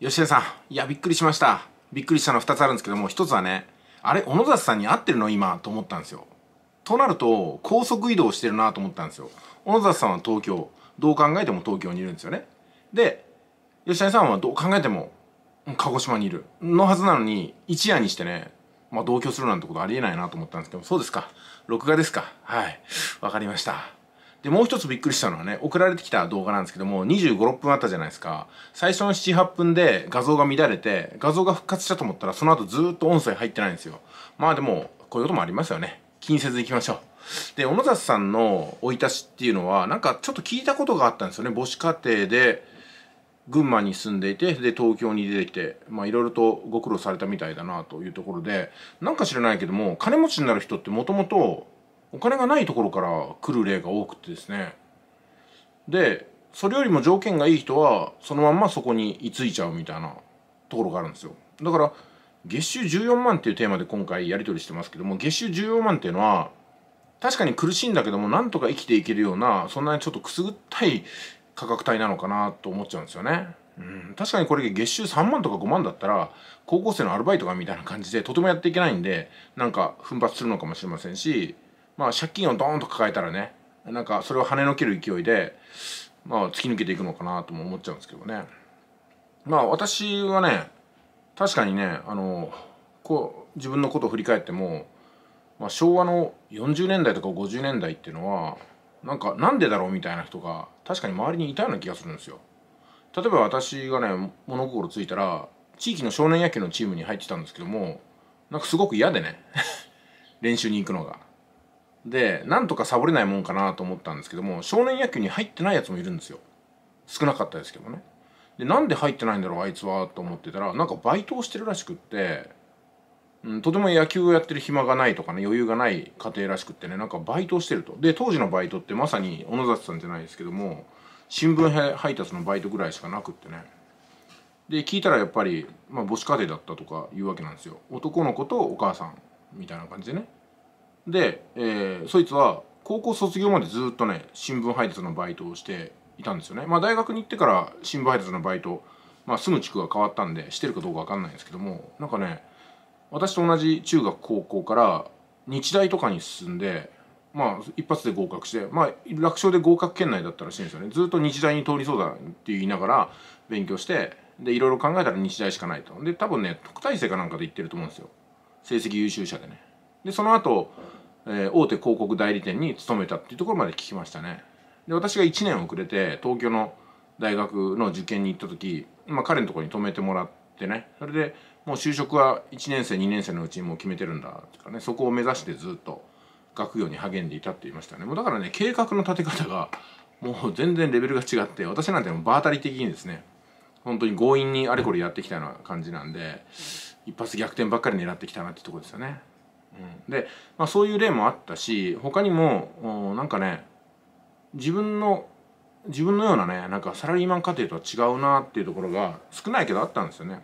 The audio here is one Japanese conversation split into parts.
吉田さん、いや、びっくりしました。びっくりしたの2つあるんですけども、1つはね、あれ、小野里さんに会ってるの今、と思ったんですよ。となると、高速移動してるなと思ったんですよ。小野里さんは東京、どう考えても東京にいるんですよね。で、吉田さんはどう考えても、鹿児島にいる。のはずなのに、一夜にしてね、まあ、同居するなんてことありえないなと思ったんですけど、そうですか。録画ですか。はい。わかりました。で、もう一つびっくりしたのはね、送られてきた動画なんですけども、25、6分あったじゃないですか。最初の7、8分で画像が乱れて、画像が復活したと思ったら、その後ずっと音声入ってないんですよ。まあでも、こういうこともありますよね。気にせず行きましょう。で、小野里さんの生い立ちっていうのは、なんかちょっと聞いたことがあったんですよね。母子家庭で、群馬に住んでいて、で、東京に出てきて、まあ、いろいろとご苦労されたみたいだなというところで、なんか知らないけども、金持ちになる人ってもともと、お金がないところから来る例が多くてですねでそれよりも条件がいい人はそのまんまそこに居ついちゃうみたいなところがあるんですよだから月収14万っていうテーマで今回やり取りしてますけども月収14万っていうのは確かに苦しいんだけどもなんとか生きていけるようなそんなにちょっとくすぐったい価格帯なのかなと思っちゃうんですよね。うん、確かにこれ月収3万とか5万だったら高校生のアルバイトがみたいな感じでとてもやっていけないんでなんか奮発するのかもしれませんしまあ借金をドーンと抱えたらねなんかそれを跳ねのける勢いでまあ突き抜けていくのかなとも思っちゃうんですけどねまあ私はね確かにねあのこう自分のことを振り返っても、まあ、昭和の40年代とか50年代っていうのはなんかなんでだろうみたいな人が確かに周りにいたような気がするんですよ例えば私がね物心ついたら地域の少年野球のチームに入ってたんですけどもなんかすごく嫌でね 練習に行くのがでなんとかサボれないもんかなと思ったんですけども少年野球に入ってないやつもいるんですよ少なかったですけどねでなんで入ってないんだろうあいつはと思ってたらなんかバイトをしてるらしくって、うん、とても野球をやってる暇がないとかね余裕がない家庭らしくってねなんかバイトをしてるとで当時のバイトってまさに小野崎さんじゃないですけども新聞配達のバイトぐらいしかなくってねで聞いたらやっぱり、まあ、母子家庭だったとかいうわけなんですよ男の子とお母さんみたいな感じでねで、えー、そいつは高校卒業までずっとね新聞配達のバイトをしていたんですよねまあ大学に行ってから新聞配達のバイト、まあ、住む地区が変わったんでしてるかどうか分かんないんですけどもなんかね私と同じ中学高校から日大とかに進んでまあ一発で合格してまあ楽勝で合格圏内だったらしいんですよねずっと日大に通りそうだって言いながら勉強してでいろいろ考えたら日大しかないとで多分ね特待生かなんかで行ってると思うんですよ成績優秀者でねでその後えー、大手広告代理店に勤めたっていうところまで聞きましたねで私が1年遅れて東京の大学の受験に行った時、まあ、彼のところに泊めてもらってねそれでもう就職は1年生2年生のうちにもう決めてるんだとかねそこを目指してずっと学業に励んでいたって言いましたねもうだからね計画の立て方がもう全然レベルが違って私なんてもう場当たり的にですね本当に強引にあれこれやってきたような感じなんで一発逆転ばっかり狙ってきたなってとこですよね。で、まあ、そういう例もあったし他にもなんかね自分の自分のようなねなんかサラリーマン家庭とは違うなっていうところが少ないけどあったんですよね。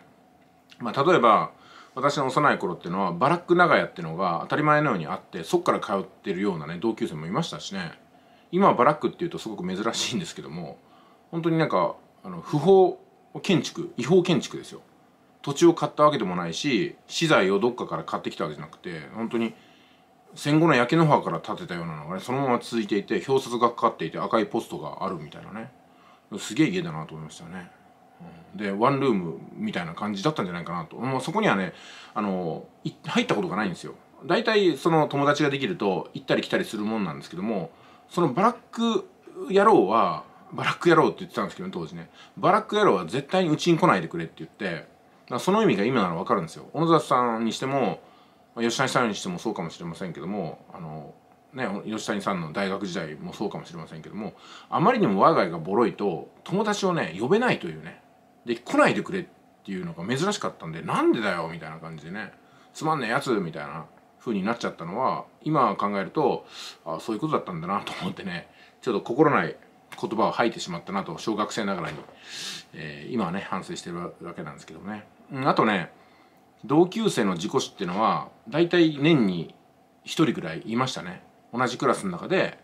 まあ、例えば私の幼い頃っていうのはバラック長屋っていうのが当たり前のようにあってそっから通ってるようなね同級生もいましたしね今はバラックっていうとすごく珍しいんですけども本当になんかあの不法建築違法建築ですよ土地を買ったわけでもないし資材をどっかから買ってきたわけじゃなくて本当に戦後の焼け野原から建てたようなのがねそのまま続いていて表札がかかっていて赤いポストがあるみたいなねすげえ家だなと思いましたよね。でワンルームみたいな感じだったんじゃないかなと、もうそこにはねあの入ったことがないんですよ大体その友達ができると行ったり来たりするもんなんですけどもそのバラック野郎はバラック野郎って言ってたんですけど当時ねバラック野郎は絶対にうちに来ないでくれって言ってその意味が今なら分かるんですよ小野里さんにしても吉谷さんにしてもそうかもしれませんけどもあのね、吉谷さんの大学時代もそうかもしれませんけどもあまりにも我が家がボロいと友達をね呼べないというねで来ないでくれっていうのが珍しかったんでなんでだよみたいな感じでねつまんねえやつみたいな風になっちゃったのは今考えるとあそういうことだったんだなと思ってねちょっと心ない言葉を吐いてしまったなと小学生ながらに、えー、今はね反省してるわけなんですけどもね。あとね同級生の事故死っていうのは大体年に1人ぐらいいましたね同じクラスの中で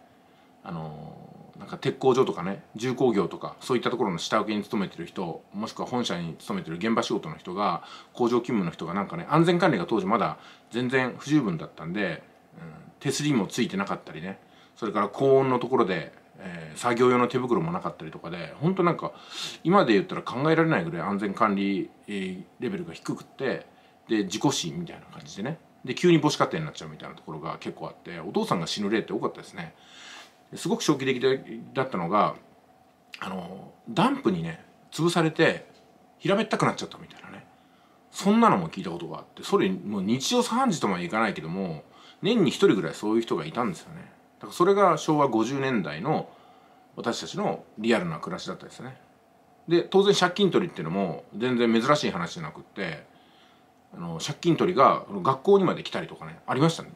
あのなんか鉄工所とかね重工業とかそういったところの下請けに勤めてる人もしくは本社に勤めてる現場仕事の人が工場勤務の人がなんかね安全管理が当時まだ全然不十分だったんで、うん、手すりもついてなかったりねそれから高温のところでえー、作業用の手袋もなかったりとかで本当なんか今で言ったら考えられないぐらい安全管理、レベルが低くってで自己死みたいな感じでねで急に母子家庭になっちゃうみたいなところが結構あってお父さんが死ぬ例って多かったですねすごく衝撃的だったのがあのダンプにね潰されて平べったくなっちゃったみたいなねそんなのも聞いたことがあってそれもう日常3時とまでいかないけども年に1人ぐらいそういう人がいたんですよねだからそれが昭和50年代の私たちのリアルな暮らしだったですねで当然借金取りっていうのも全然珍しい話じゃなくってあの借金取りが学校にまで来たりとかねありましたね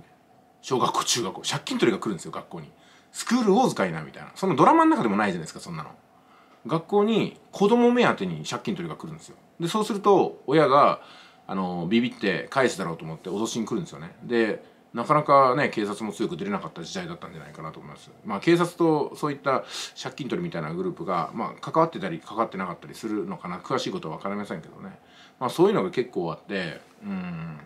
小学校中学校借金取りが来るんですよ学校にスクールウォーズかいなみたいなそのドラマの中でもないじゃないですかそんなの学校に子供目当てに借金取りが来るんですよでそうすると親があのビビって返すだろうと思って脅しに来るんですよねでなかなかね警察も強く出れなかった時代だったんじゃないかなと思います。まあ、警察とそういった借金取りみたいなグループが、まあ、関わってたり関わってなかったりするのかな詳しいことは分かりませんけどね、まあ、そういうのが結構あってうん、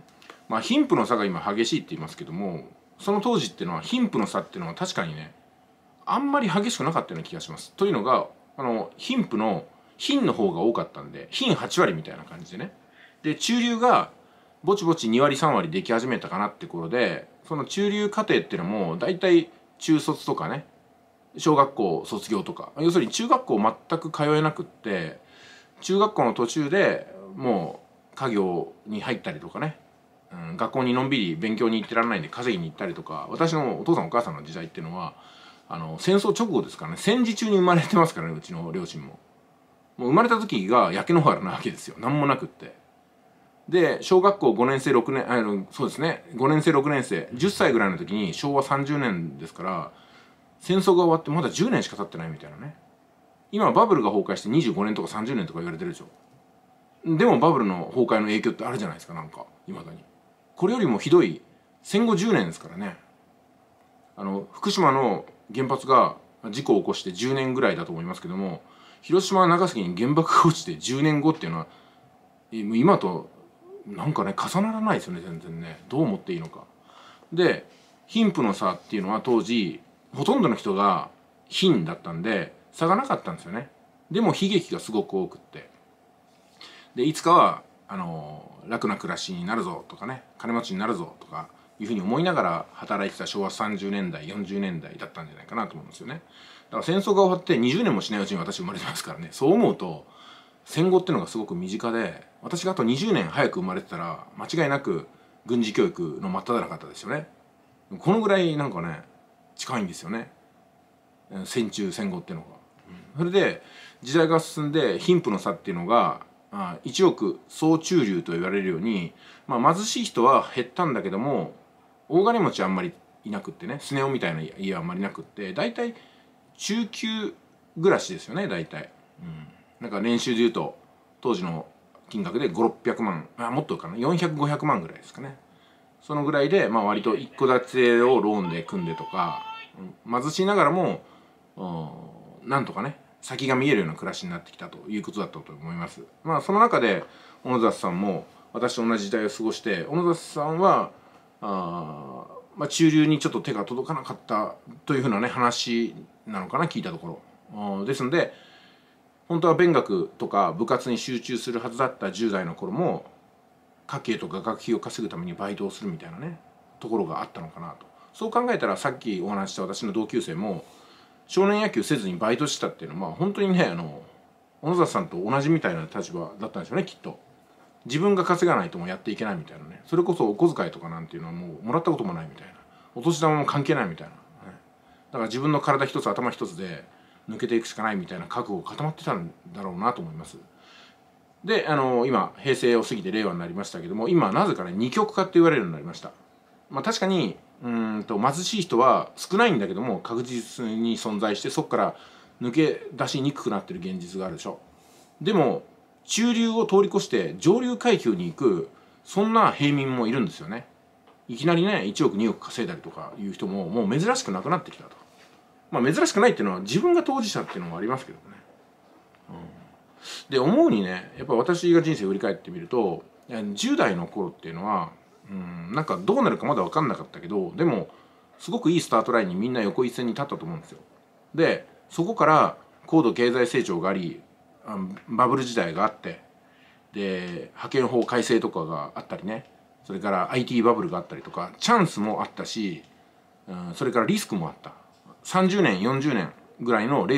まあ、貧富の差が今激しいって言いますけどもその当時っていうのは貧富の差っていうのは確かにねあんまり激しくなかったような気がします。というのがあの貧富の貧の方が多かったんで貧8割みたいな感じでねで中流がぼちぼち2割3割でき始めたかなって頃でその中流家程っていうのも大体中卒とかね小学校卒業とか要するに中学校全く通えなくって中学校の途中でもう家業に入ったりとかね、うん、学校にのんびり勉強に行ってらんないんで稼ぎに行ったりとか私のお父さんお母さんの時代っていうのはあの戦争直後ですからね戦時中に生まれてますからねうちの両親も。もう生まれた時が焼け野原なわけですよ何もなくって。で小学校5年生6年あのそうですね5年生6年生10歳ぐらいの時に昭和30年ですから戦争が終わってまだ10年しか経ってないみたいなね今バブルが崩壊して25年とか30年とか言われてるでしょでもバブルの崩壊の影響ってあるじゃないですかなんかいまだにこれよりもひどい戦後10年ですからねあの福島の原発が事故を起こして10年ぐらいだと思いますけども広島長崎に原爆が落ちて10年後っていうのは今となんかね重ならないですよね全然ねどう思っていいのか。で貧富の差っていうのは当時ほとんどの人が貧だったんで差がなかったんですよね。でも悲劇がすごく多くって。でいつかはあの楽な暮らしになるぞとかね金持ちになるぞとかいうふうに思いながら働いてた昭和30年代40年代だったんじゃないかなと思うんですよね。だから戦争が終わって20年もしないうちに私生まれてますからねそう思うと戦後っていうのがすごく身近で私があと20年早く生まれてたら間違いなく軍事教育の真っ只中だですよねこのぐらいなんかね近いんですよね戦中戦後っていうのが、うん、それで時代が進んで貧富の差っていうのが1億総中流と言われるように、まあ、貧しい人は減ったんだけども大金持ちあんまりいなくってねスネ夫みたいな家はあんまりなくって大体中級暮らしですよね大体。うんなんか練習でいうと当時の金額で500600万あもっとかな400500万ぐらいですかねそのぐらいで、まあ、割と一戸建てをローンで組んでとか貧しいながらもなんとかね先が見えるような暮らしになってきたということだったと思いますまあその中で小野里さんも私と同じ時代を過ごして小野里さんはあ、まあ、中流にちょっと手が届かなかったというふうなね話なのかな聞いたところですので本当は勉学とか部活に集中するはずだった10代の頃も家計とか学費を稼ぐためにバイトをするみたいなねところがあったのかなとそう考えたらさっきお話した私の同級生も少年野球せずにバイトしたっていうのは本当にねあの小野里さんと同じみたいな立場だったんでしょうねきっと自分が稼がないともやっていけないみたいなねそれこそお小遣いとかなんていうのはもうもらったこともないみたいなお年玉も関係ないみたいな、ね、だから自分の体一つ頭一つで抜けていくしかないみたいな覚悟固まってたんだろうなと思います。で、あの今平成を過ぎて令和になりましたけども今なぜかね二極化って言われるようになりました。まあ、確かにうんと貧しい人は少ないんだけども確実に存在してそこから抜け出しにくくなってる現実があるでしょ。でも中流を通り越して上流階級に行くそんな平民もいるんですよね。いきなりね1億2億稼いだりとかいう人ももう珍しくなくなってきたと。まあ珍しくないっていうのは自分が当事者っていうのもありますけどね、うん、で思うにねやっぱ私が人生を振り返ってみると10代の頃っていうのはうんなんかどうなるかまだ分かんなかったけどでもすごくいいスタートラインにみんな横一線に立ったと思うんですよでそこから高度経済成長がありバブル時代があってで派遣法改正とかがあったりねそれから IT バブルがあったりとかチャンスもあったし、うん、それからリスクもあった30年40年ぐらいのレース